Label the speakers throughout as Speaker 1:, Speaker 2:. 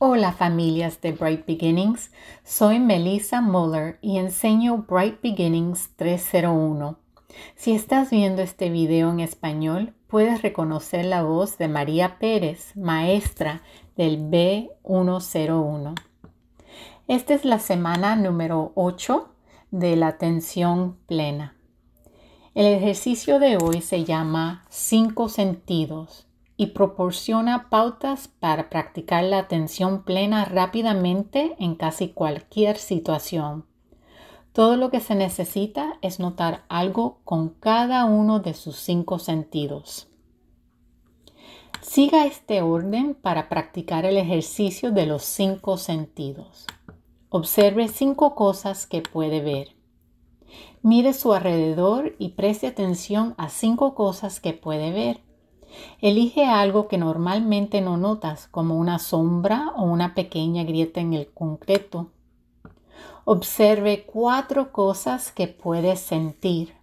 Speaker 1: Hola familias de Bright Beginnings, soy Melissa Muller y enseño Bright Beginnings 301. Si estás viendo este video en español, puedes reconocer la voz de María Pérez, maestra del B101. Esta es la semana número 8 de la atención plena. El ejercicio de hoy se llama 5 sentidos y proporciona pautas para practicar la atención plena rápidamente en casi cualquier situación. Todo lo que se necesita es notar algo con cada uno de sus cinco sentidos. Siga este orden para practicar el ejercicio de los cinco sentidos. Observe cinco cosas que puede ver. Mire su alrededor y preste atención a cinco cosas que puede ver. Elige algo que normalmente no notas, como una sombra o una pequeña grieta en el concreto. Observe cuatro cosas que puedes sentir.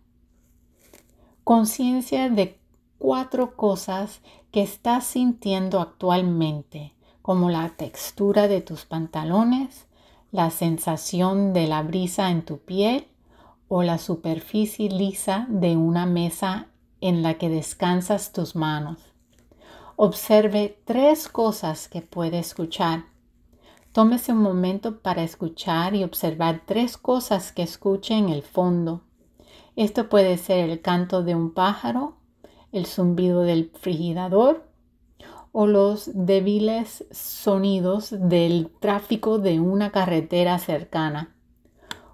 Speaker 1: Conciencia de cuatro cosas que estás sintiendo actualmente, como la textura de tus pantalones, la sensación de la brisa en tu piel o la superficie lisa de una mesa en la que descansas tus manos. Observe tres cosas que puede escuchar. Tómese un momento para escuchar y observar tres cosas que escuche en el fondo. Esto puede ser el canto de un pájaro, el zumbido del frigidador o los débiles sonidos del tráfico de una carretera cercana.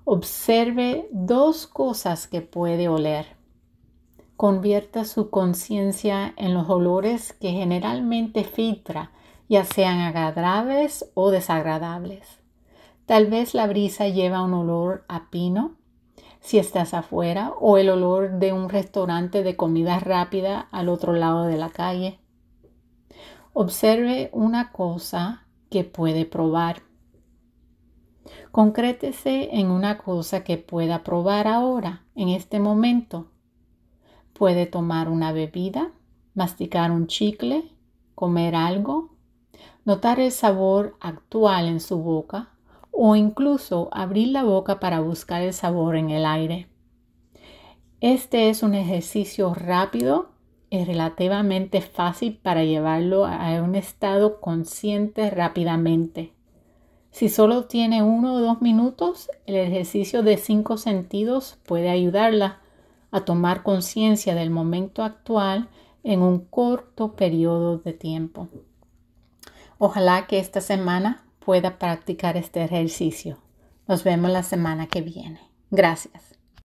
Speaker 1: Observe dos cosas que puede oler convierta su conciencia en los olores que generalmente filtra, ya sean agradables o desagradables. Tal vez la brisa lleva un olor a pino si estás afuera o el olor de un restaurante de comida rápida al otro lado de la calle. Observe una cosa que puede probar. Concrétese en una cosa que pueda probar ahora, en este momento, Puede tomar una bebida, masticar un chicle, comer algo, notar el sabor actual en su boca o incluso abrir la boca para buscar el sabor en el aire. Este es un ejercicio rápido y relativamente fácil para llevarlo a un estado consciente rápidamente. Si solo tiene uno o dos minutos, el ejercicio de cinco sentidos puede ayudarla a tomar conciencia del momento actual en un corto periodo de tiempo. Ojalá que esta semana pueda practicar este ejercicio. Nos vemos la semana que viene. Gracias.